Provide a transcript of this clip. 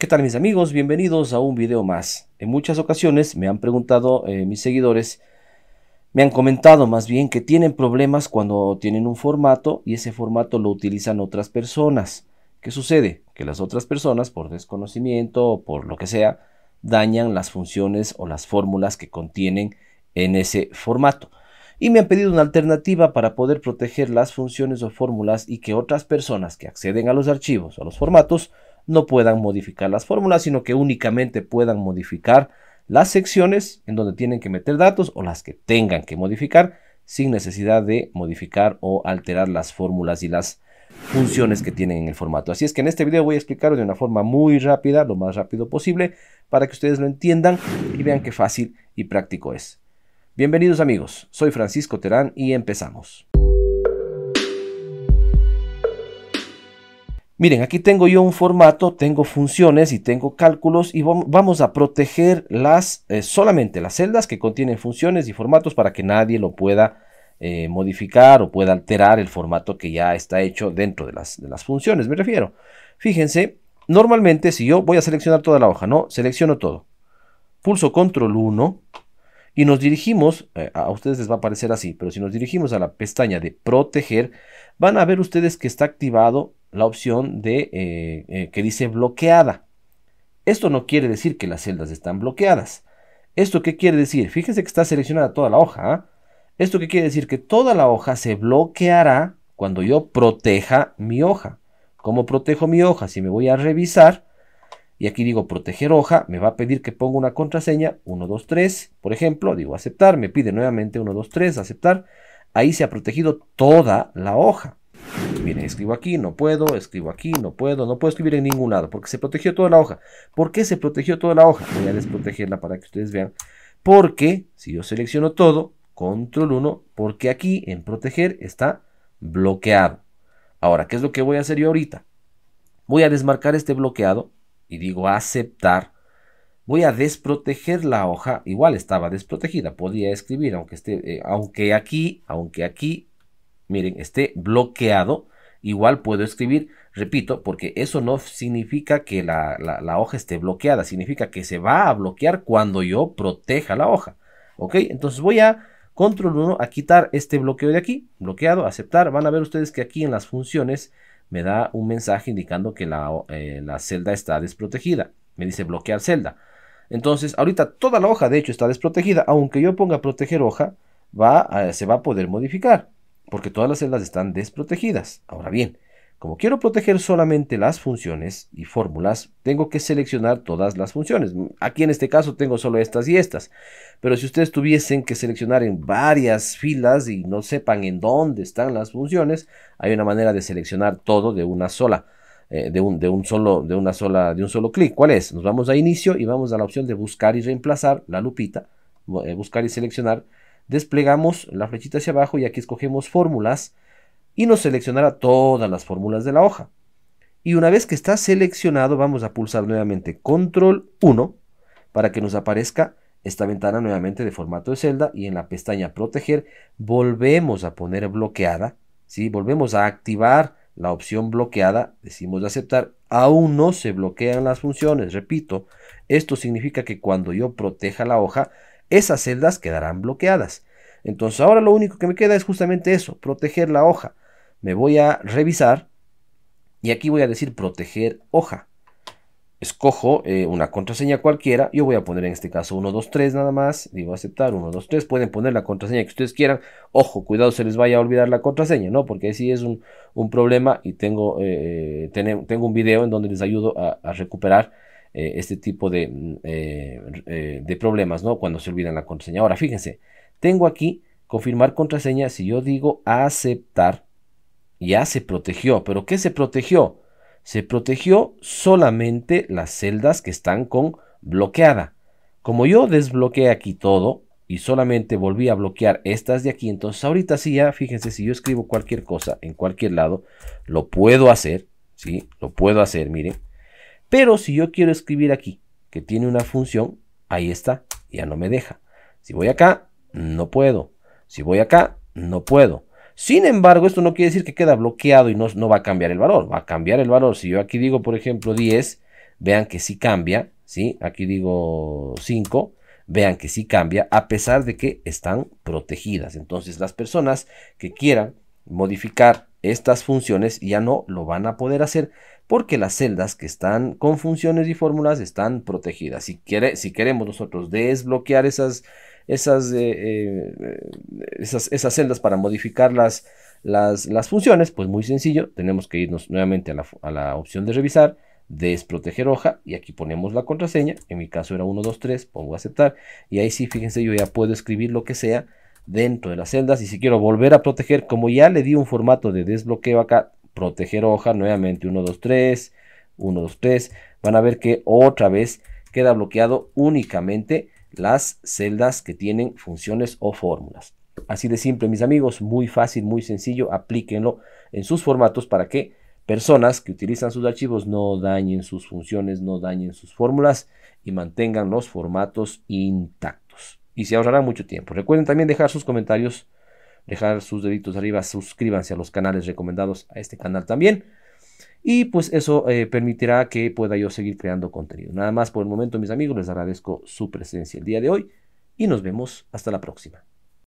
¿Qué tal mis amigos? Bienvenidos a un video más. En muchas ocasiones me han preguntado eh, mis seguidores, me han comentado más bien que tienen problemas cuando tienen un formato y ese formato lo utilizan otras personas. ¿Qué sucede? Que las otras personas, por desconocimiento o por lo que sea, dañan las funciones o las fórmulas que contienen en ese formato. Y me han pedido una alternativa para poder proteger las funciones o fórmulas y que otras personas que acceden a los archivos o a los formatos no puedan modificar las fórmulas, sino que únicamente puedan modificar las secciones en donde tienen que meter datos o las que tengan que modificar sin necesidad de modificar o alterar las fórmulas y las funciones que tienen en el formato. Así es que en este video voy a explicarlo de una forma muy rápida, lo más rápido posible, para que ustedes lo entiendan y vean qué fácil y práctico es. Bienvenidos amigos, soy Francisco Terán y empezamos. Miren, aquí tengo yo un formato, tengo funciones y tengo cálculos y vamos a proteger las, eh, solamente las celdas que contienen funciones y formatos para que nadie lo pueda eh, modificar o pueda alterar el formato que ya está hecho dentro de las, funciones, me refiero. Fíjense, normalmente si yo voy a seleccionar toda la hoja, ¿no? Selecciono todo. Pulso control 1 y nos dirigimos, eh, a ustedes les va a aparecer así, pero si nos dirigimos a la pestaña de proteger, van a ver ustedes que está activado la opción de eh, eh, que dice bloqueada. Esto no quiere decir que las celdas están bloqueadas. ¿Esto qué quiere decir? Fíjense que está seleccionada toda la hoja. ¿ah? ¿Esto qué quiere decir? Que toda la hoja se bloqueará cuando yo proteja mi hoja. ¿Cómo protejo mi hoja? Si me voy a revisar, y aquí digo proteger hoja, me va a pedir que ponga una contraseña 123, por ejemplo, digo aceptar, me pide nuevamente 123, aceptar, ahí se ha protegido toda la hoja. Miren, escribo aquí, no puedo, escribo aquí, no puedo, no puedo escribir en ningún lado, porque se protegió toda la hoja. ¿Por qué se protegió toda la hoja? Voy a desprotegerla para que ustedes vean. Porque si yo selecciono todo, control 1, porque aquí en proteger está bloqueado. Ahora, ¿qué es lo que voy a hacer yo ahorita? Voy a desmarcar este bloqueado y digo aceptar. Voy a desproteger la hoja, igual estaba desprotegida, podía escribir, aunque, esté, eh, aunque aquí, aunque aquí miren, esté bloqueado, igual puedo escribir, repito, porque eso no significa que la, hoja esté bloqueada, significa que se va a bloquear cuando yo proteja la hoja, ¿ok? Entonces voy a control 1 a quitar este bloqueo de aquí, bloqueado, aceptar, van a ver ustedes que aquí en las funciones me da un mensaje indicando que la, eh, celda está desprotegida, me dice bloquear celda. Entonces, ahorita toda la hoja de hecho está desprotegida, aunque yo ponga proteger hoja, va se va a poder modificar porque todas las celdas están desprotegidas. Ahora bien, como quiero proteger solamente las funciones y fórmulas, tengo que seleccionar todas las funciones. Aquí en este caso tengo solo estas y estas. Pero si ustedes tuviesen que seleccionar en varias filas y no sepan en dónde están las funciones, hay una manera de seleccionar todo de una sola. Eh, de, un, solo de una sola de un solo clic cuál es nos vamos a inicio y vamos a la opción de buscar y reemplazar la lupita eh, buscar y seleccionar desplegamos la flechita hacia abajo y aquí escogemos fórmulas y nos seleccionará todas las fórmulas de la hoja. Y una vez que está seleccionado vamos a pulsar nuevamente control 1 para que nos aparezca esta ventana nuevamente de formato de celda y en la pestaña proteger volvemos a poner bloqueada, ¿sí? volvemos a activar la opción bloqueada, decimos aceptar, aún no se bloquean las funciones, repito, esto significa que cuando yo proteja la hoja, esas celdas quedarán bloqueadas. Entonces ahora lo único que me queda es justamente eso, proteger la hoja. Me voy a revisar y aquí voy a decir proteger hoja. Escojo eh, una contraseña cualquiera, yo voy a poner en este caso 123 nada más, digo aceptar 123, pueden poner la contraseña que ustedes quieran, ojo, cuidado se les vaya a olvidar la contraseña, ¿no? Porque si es un, problema y tengo, eh, tengo un video en donde les ayudo a recuperar eh, este tipo de, mm, eh, eh, de, problemas, ¿no? Cuando se olvidan la contraseña. Ahora, fíjense, tengo aquí confirmar contraseña. Si yo digo aceptar, ya se protegió. ¿Pero qué se protegió? Se protegió solamente las celdas que están con bloqueada. Como yo desbloqueé aquí todo y solamente volví a bloquear estas de aquí, entonces ahorita sí ya, fíjense, si yo escribo cualquier cosa en cualquier lado, lo puedo hacer, ¿sí? Lo puedo hacer, miren. Pero si yo quiero escribir aquí, que tiene una función, ahí está, ya no me deja. Si voy acá, no puedo. Si voy acá, no puedo. Sin embargo, esto no quiere decir que queda bloqueado y no, va a cambiar el valor. Va a cambiar el valor. Si yo aquí digo, por ejemplo, 10, vean que sí cambia. ¿sí? Aquí digo 5, vean que sí cambia, a pesar de que están protegidas. Entonces, las personas que quieran modificar estas funciones ya no lo van a poder hacer porque las celdas que están con funciones y fórmulas están protegidas. Si, quiere, si queremos nosotros desbloquear esas, esas, eh, eh, esas, celdas para modificar las, las, funciones, pues muy sencillo, tenemos que irnos nuevamente a la, a la opción de revisar, desproteger hoja y aquí ponemos la contraseña, en mi caso era 123, pongo aceptar y ahí sí, fíjense, yo ya puedo escribir lo que sea dentro de las celdas y si quiero volver a proteger como ya le di un formato de desbloqueo acá proteger hoja nuevamente 1 2 3 1 2 3 van a ver que otra vez queda bloqueado únicamente las celdas que tienen funciones o fórmulas así de simple mis amigos muy fácil muy sencillo aplíquenlo en sus formatos para que personas que utilizan sus archivos no dañen sus funciones no dañen sus fórmulas y mantengan los formatos intactos y se ahorrará mucho tiempo. Recuerden también dejar sus comentarios, dejar sus deditos arriba, suscríbanse a los canales recomendados a este canal también. Y pues eso eh, permitirá que pueda yo seguir creando contenido. Nada más por el momento, mis amigos, les agradezco su presencia el día de hoy y nos vemos hasta la próxima.